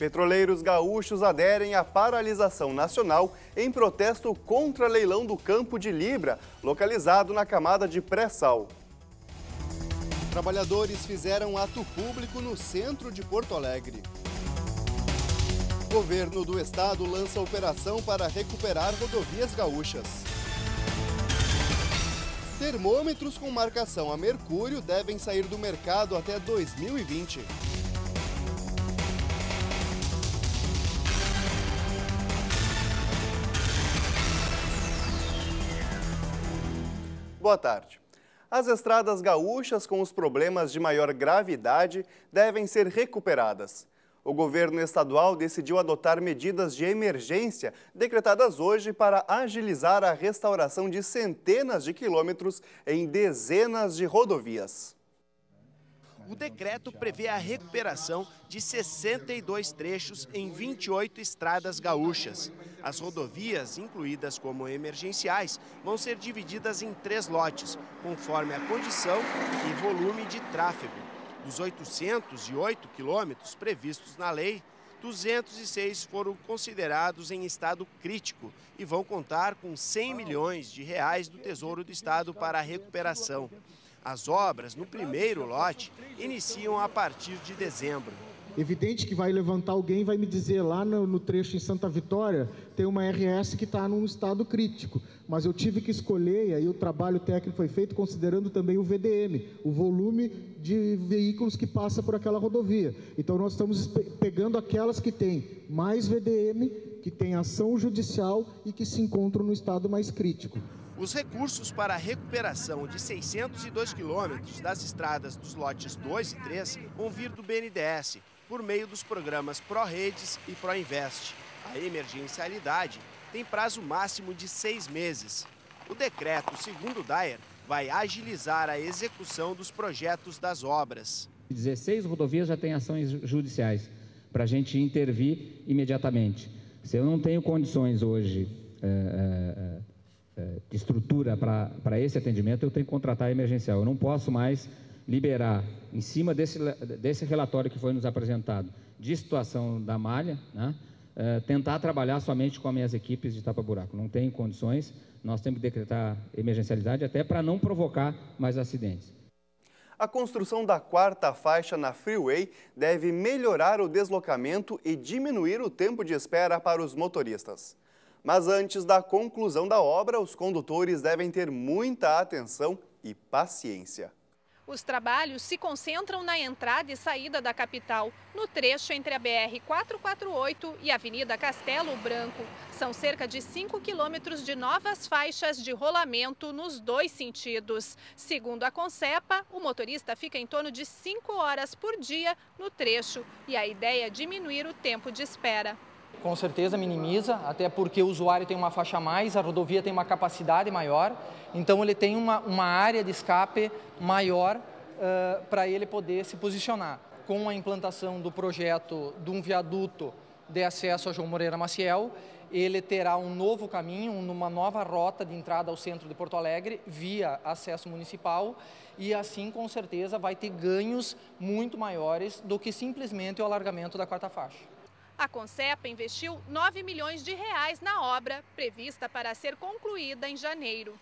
Petroleiros gaúchos aderem à paralisação nacional em protesto contra leilão do campo de Libra, localizado na camada de pré-sal. Trabalhadores fizeram ato público no centro de Porto Alegre. Governo do Estado lança operação para recuperar rodovias gaúchas. Termômetros com marcação a mercúrio devem sair do mercado até 2020. Boa tarde. As estradas gaúchas com os problemas de maior gravidade devem ser recuperadas. O governo estadual decidiu adotar medidas de emergência decretadas hoje para agilizar a restauração de centenas de quilômetros em dezenas de rodovias o decreto prevê a recuperação de 62 trechos em 28 estradas gaúchas. As rodovias, incluídas como emergenciais, vão ser divididas em três lotes, conforme a condição e volume de tráfego. Dos 808 quilômetros previstos na lei, 206 foram considerados em estado crítico e vão contar com 100 milhões de reais do Tesouro do Estado para a recuperação. As obras no primeiro lote iniciam a partir de dezembro. Evidente que vai levantar alguém vai me dizer lá no, no trecho em Santa Vitória tem uma RS que está num estado crítico, mas eu tive que escolher e aí o trabalho técnico foi feito considerando também o VDM, o volume de veículos que passa por aquela rodovia. Então nós estamos pegando aquelas que têm mais VDM, que têm ação judicial e que se encontram no estado mais crítico. Os recursos para a recuperação de 602 quilômetros das estradas dos lotes 2 e 3 vão vir do BNDES, por meio dos programas ProRedes e ProInvest. A emergencialidade tem prazo máximo de seis meses. O decreto, segundo o Dyer, vai agilizar a execução dos projetos das obras. 16 rodovias já têm ações judiciais para a gente intervir imediatamente. Se eu não tenho condições hoje é, é, é, estrutura para esse atendimento, eu tenho que contratar emergencial. Eu não posso mais liberar, em cima desse, desse relatório que foi nos apresentado, de situação da malha, né? É, tentar trabalhar somente com as minhas equipes de tapa-buraco. Não tem condições, nós temos que decretar emergencialidade até para não provocar mais acidentes. A construção da quarta faixa na Freeway deve melhorar o deslocamento e diminuir o tempo de espera para os motoristas. Mas antes da conclusão da obra, os condutores devem ter muita atenção e paciência. Os trabalhos se concentram na entrada e saída da capital, no trecho entre a BR-448 e a Avenida Castelo Branco. São cerca de 5 quilômetros de novas faixas de rolamento nos dois sentidos. Segundo a Concepa, o motorista fica em torno de 5 horas por dia no trecho e a ideia é diminuir o tempo de espera com certeza minimiza, até porque o usuário tem uma faixa a mais, a rodovia tem uma capacidade maior, então ele tem uma, uma área de escape maior uh, para ele poder se posicionar. Com a implantação do projeto de um viaduto de acesso a João Moreira Maciel, ele terá um novo caminho, uma nova rota de entrada ao centro de Porto Alegre via acesso municipal e assim com certeza vai ter ganhos muito maiores do que simplesmente o alargamento da quarta faixa. A Concepa investiu 9 milhões de reais na obra, prevista para ser concluída em janeiro.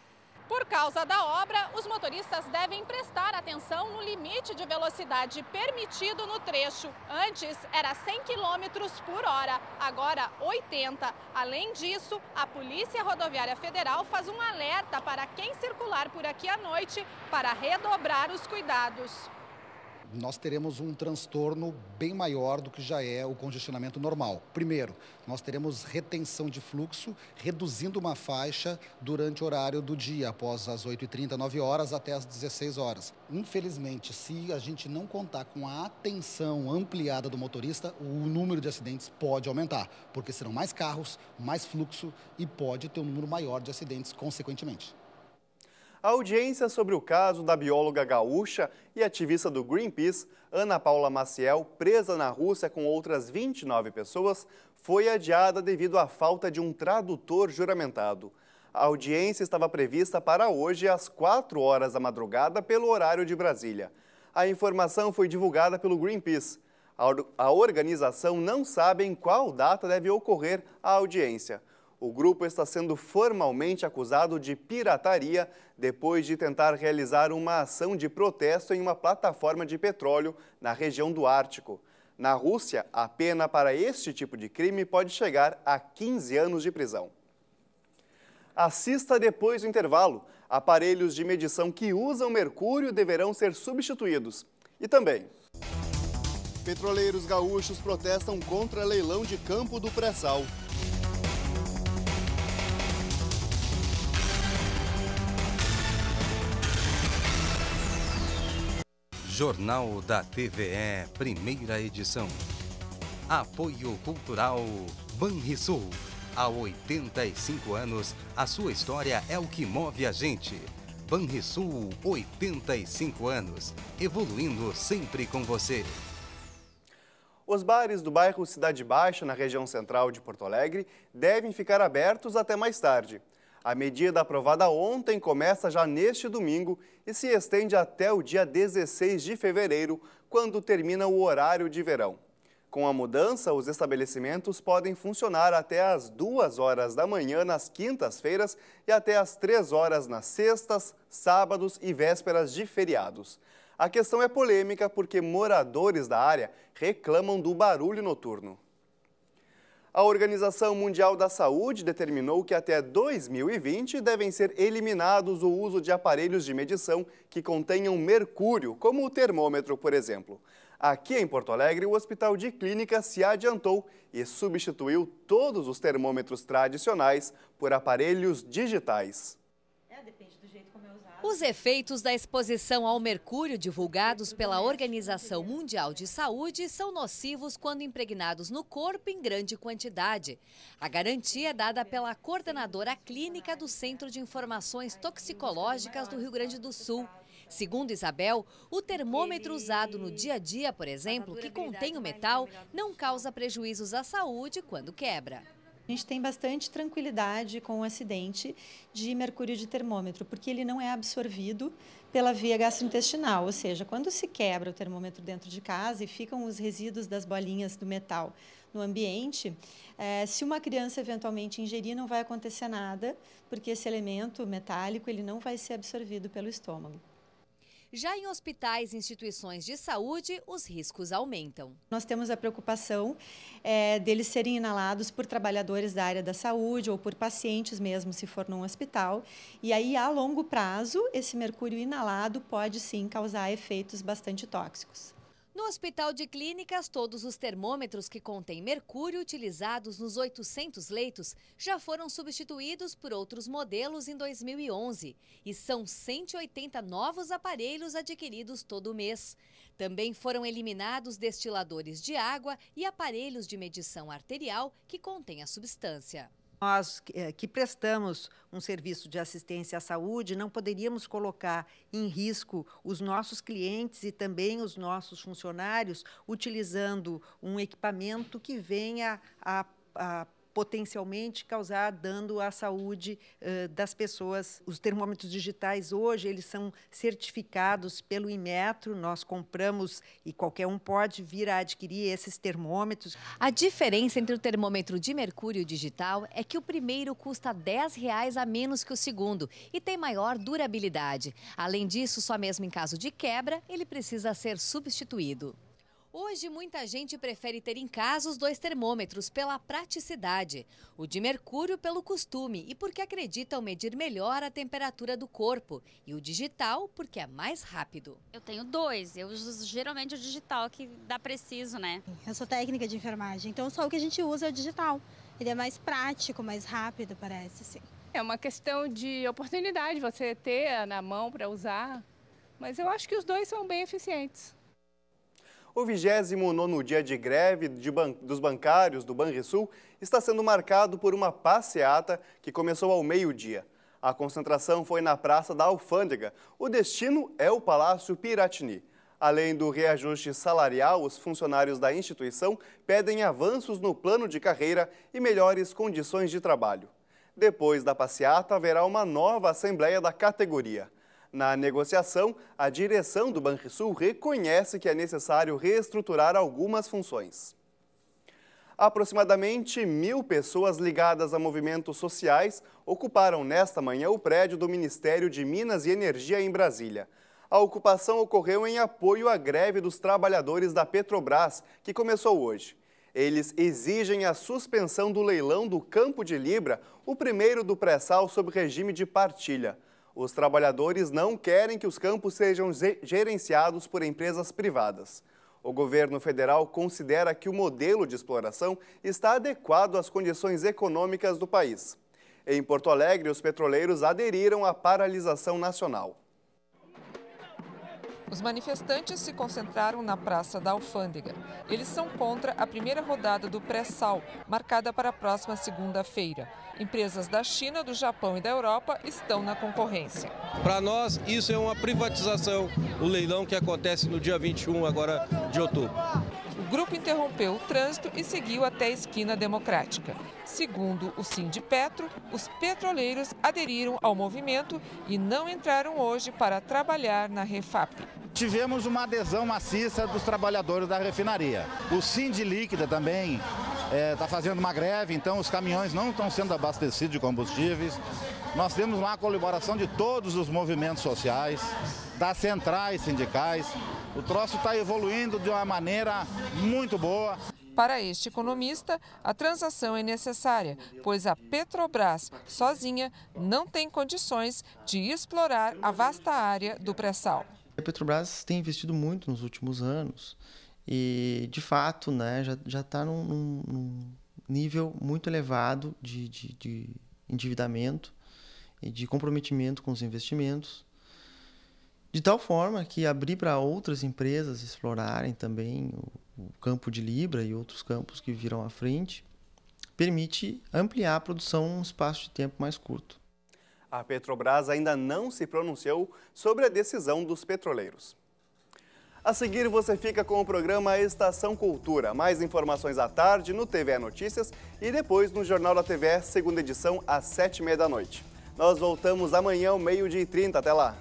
Por causa da obra, os motoristas devem prestar atenção no limite de velocidade permitido no trecho. Antes era 100 km por hora, agora 80. Além disso, a Polícia Rodoviária Federal faz um alerta para quem circular por aqui à noite para redobrar os cuidados nós teremos um transtorno bem maior do que já é o congestionamento normal. Primeiro, nós teremos retenção de fluxo, reduzindo uma faixa durante o horário do dia, após as 8h30, 9 horas até as 16 horas. Infelizmente, se a gente não contar com a atenção ampliada do motorista, o número de acidentes pode aumentar, porque serão mais carros, mais fluxo e pode ter um número maior de acidentes consequentemente. A audiência sobre o caso da bióloga gaúcha e ativista do Greenpeace, Ana Paula Maciel, presa na Rússia com outras 29 pessoas, foi adiada devido à falta de um tradutor juramentado. A audiência estava prevista para hoje às 4 horas da madrugada pelo horário de Brasília. A informação foi divulgada pelo Greenpeace. A organização não sabe em qual data deve ocorrer a audiência o grupo está sendo formalmente acusado de pirataria depois de tentar realizar uma ação de protesto em uma plataforma de petróleo na região do Ártico. Na Rússia, a pena para este tipo de crime pode chegar a 15 anos de prisão. Assista depois do intervalo. Aparelhos de medição que usam mercúrio deverão ser substituídos. E também. Petroleiros gaúchos protestam contra leilão de campo do pré-sal. Jornal da TVE, primeira edição. Apoio Cultural Banrisul. Há 85 anos, a sua história é o que move a gente. Banrisul, 85 anos, evoluindo sempre com você. Os bares do bairro Cidade Baixa, na região central de Porto Alegre, devem ficar abertos até mais tarde. A medida aprovada ontem começa já neste domingo e se estende até o dia 16 de fevereiro, quando termina o horário de verão. Com a mudança, os estabelecimentos podem funcionar até às 2 horas da manhã nas quintas-feiras e até às 3 horas nas sextas, sábados e vésperas de feriados. A questão é polêmica porque moradores da área reclamam do barulho noturno. A Organização Mundial da Saúde determinou que até 2020 devem ser eliminados o uso de aparelhos de medição que contenham mercúrio, como o termômetro, por exemplo. Aqui em Porto Alegre, o Hospital de Clínica se adiantou e substituiu todos os termômetros tradicionais por aparelhos digitais. É, os efeitos da exposição ao mercúrio divulgados pela Organização Mundial de Saúde são nocivos quando impregnados no corpo em grande quantidade. A garantia é dada pela coordenadora clínica do Centro de Informações Toxicológicas do Rio Grande do Sul. Segundo Isabel, o termômetro usado no dia a dia, por exemplo, que contém o metal, não causa prejuízos à saúde quando quebra a gente tem bastante tranquilidade com o acidente de mercúrio de termômetro, porque ele não é absorvido pela via gastrointestinal, ou seja, quando se quebra o termômetro dentro de casa e ficam os resíduos das bolinhas do metal no ambiente, eh, se uma criança eventualmente ingerir, não vai acontecer nada, porque esse elemento metálico ele não vai ser absorvido pelo estômago. Já em hospitais e instituições de saúde, os riscos aumentam. Nós temos a preocupação é, deles serem inalados por trabalhadores da área da saúde ou por pacientes mesmo, se for num hospital. E aí, a longo prazo, esse mercúrio inalado pode sim causar efeitos bastante tóxicos. No Hospital de Clínicas, todos os termômetros que contêm mercúrio utilizados nos 800 leitos já foram substituídos por outros modelos em 2011 e são 180 novos aparelhos adquiridos todo mês. Também foram eliminados destiladores de água e aparelhos de medição arterial que contêm a substância. Nós eh, que prestamos um serviço de assistência à saúde, não poderíamos colocar em risco os nossos clientes e também os nossos funcionários utilizando um equipamento que venha a, a potencialmente causar dano à saúde uh, das pessoas. Os termômetros digitais hoje eles são certificados pelo Inmetro. Nós compramos e qualquer um pode vir a adquirir esses termômetros. A diferença entre o termômetro de mercúrio digital é que o primeiro custa 10 reais a menos que o segundo e tem maior durabilidade. Além disso, só mesmo em caso de quebra, ele precisa ser substituído. Hoje, muita gente prefere ter em casa os dois termômetros pela praticidade, o de mercúrio pelo costume e porque acreditam medir melhor a temperatura do corpo, e o digital porque é mais rápido. Eu tenho dois, eu uso geralmente o digital que dá preciso, né? Eu sou técnica de enfermagem, então só o que a gente usa é o digital. Ele é mais prático, mais rápido, parece, sim. É uma questão de oportunidade, você ter na mão para usar, mas eu acho que os dois são bem eficientes. O 29 dia de greve de ban dos bancários do Banrisul está sendo marcado por uma passeata que começou ao meio-dia. A concentração foi na Praça da Alfândega. O destino é o Palácio Piratini. Além do reajuste salarial, os funcionários da instituição pedem avanços no plano de carreira e melhores condições de trabalho. Depois da passeata, haverá uma nova assembleia da categoria. Na negociação, a direção do Banrisul reconhece que é necessário reestruturar algumas funções. Aproximadamente mil pessoas ligadas a movimentos sociais ocuparam nesta manhã o prédio do Ministério de Minas e Energia em Brasília. A ocupação ocorreu em apoio à greve dos trabalhadores da Petrobras, que começou hoje. Eles exigem a suspensão do leilão do Campo de Libra, o primeiro do pré-sal sob regime de partilha. Os trabalhadores não querem que os campos sejam gerenciados por empresas privadas. O governo federal considera que o modelo de exploração está adequado às condições econômicas do país. Em Porto Alegre, os petroleiros aderiram à paralisação nacional. Os manifestantes se concentraram na Praça da Alfândega. Eles são contra a primeira rodada do pré-sal, marcada para a próxima segunda-feira. Empresas da China, do Japão e da Europa estão na concorrência. Para nós, isso é uma privatização, o leilão que acontece no dia 21 agora de outubro. O grupo interrompeu o trânsito e seguiu até a esquina democrática. Segundo o Sindipetro, os petroleiros aderiram ao movimento e não entraram hoje para trabalhar na Refap. Tivemos uma adesão maciça dos trabalhadores da refinaria. O Sindi Líquida também está é, tá fazendo uma greve, então os caminhões não estão sendo abastecidos de combustíveis. Nós temos lá a colaboração de todos os movimentos sociais, das centrais sindicais, o troço está evoluindo de uma maneira muito boa. Para este economista, a transação é necessária, pois a Petrobras, sozinha, não tem condições de explorar a vasta área do pré-sal. A Petrobras tem investido muito nos últimos anos e, de fato, né, já está num, num, nível muito elevado de, de, de endividamento e de comprometimento com os investimentos. De tal forma que abrir para outras empresas explorarem também o, o, campo de Libra e outros campos que virão à frente permite ampliar a produção um espaço de tempo mais curto. A Petrobras ainda não se pronunciou sobre a decisão dos petroleiros. A seguir você fica com o programa Estação Cultura. Mais informações à tarde no TV Notícias e depois no Jornal da TV, segunda edição, às sete e meia da noite. Nós voltamos amanhã, meio-dia e trinta. Até lá!